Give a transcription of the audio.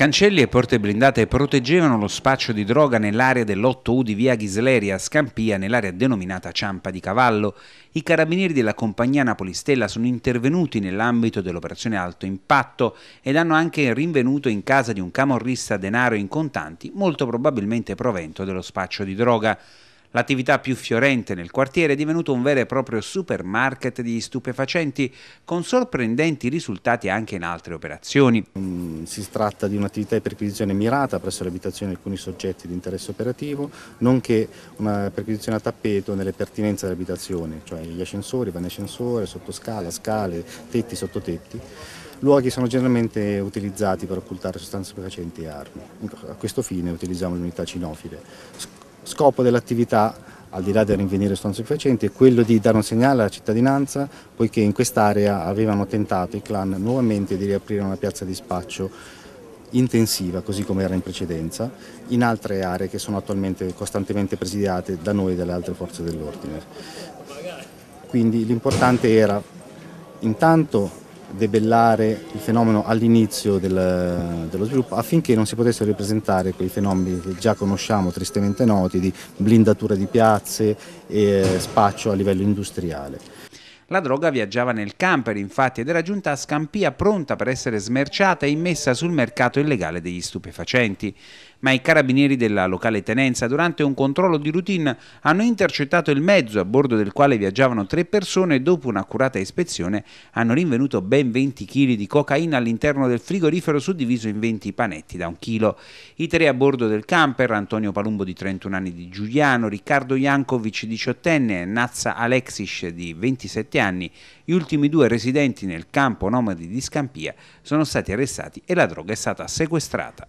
Cancelli e porte blindate proteggevano lo spaccio di droga nell'area dell'8U di via Ghisleria a Scampia, nell'area denominata Ciampa di Cavallo. I carabinieri della compagnia Napolistella sono intervenuti nell'ambito dell'operazione Alto Impatto ed hanno anche rinvenuto in casa di un camorrista denaro in contanti, molto probabilmente provento dello spaccio di droga. L'attività più fiorente nel quartiere è divenuto un vero e proprio supermarket di stupefacenti con sorprendenti risultati anche in altre operazioni. Mm, si tratta di un'attività di perquisizione mirata presso le abitazioni di alcuni soggetti di interesse operativo, nonché una perquisizione a tappeto nelle pertinenze dell'abitazione, cioè gli ascensori, vani ascensore, sottoscala, scale, tetti, sottotetti luoghi sono generalmente utilizzati per occultare sostanze stupefacenti e armi. A questo fine utilizziamo l'unità cinofile scopo dell'attività, al di là del rinvenire sostanze stupefacenti, è quello di dare un segnale alla cittadinanza, poiché in quest'area avevano tentato i clan nuovamente di riaprire una piazza di spaccio intensiva, così come era in precedenza, in altre aree che sono attualmente costantemente presidiate da noi e dalle altre forze dell'ordine. Quindi l'importante era intanto debellare il fenomeno all'inizio del, dello sviluppo affinché non si potessero ripresentare quei fenomeni che già conosciamo tristemente noti di blindatura di piazze e eh, spaccio a livello industriale. La droga viaggiava nel camper infatti ed era giunta a Scampia pronta per essere smerciata e immessa sul mercato illegale degli stupefacenti. Ma i carabinieri della locale tenenza durante un controllo di routine hanno intercettato il mezzo a bordo del quale viaggiavano tre persone e dopo un'accurata ispezione hanno rinvenuto ben 20 kg di cocaina all'interno del frigorifero suddiviso in 20 panetti da un chilo. I tre a bordo del camper, Antonio Palumbo di 31 anni di Giuliano, Riccardo Jankovic 18enne e Nazza Alexis di 27 anni, anni, gli ultimi due residenti nel campo nomadi di Scampia sono stati arrestati e la droga è stata sequestrata.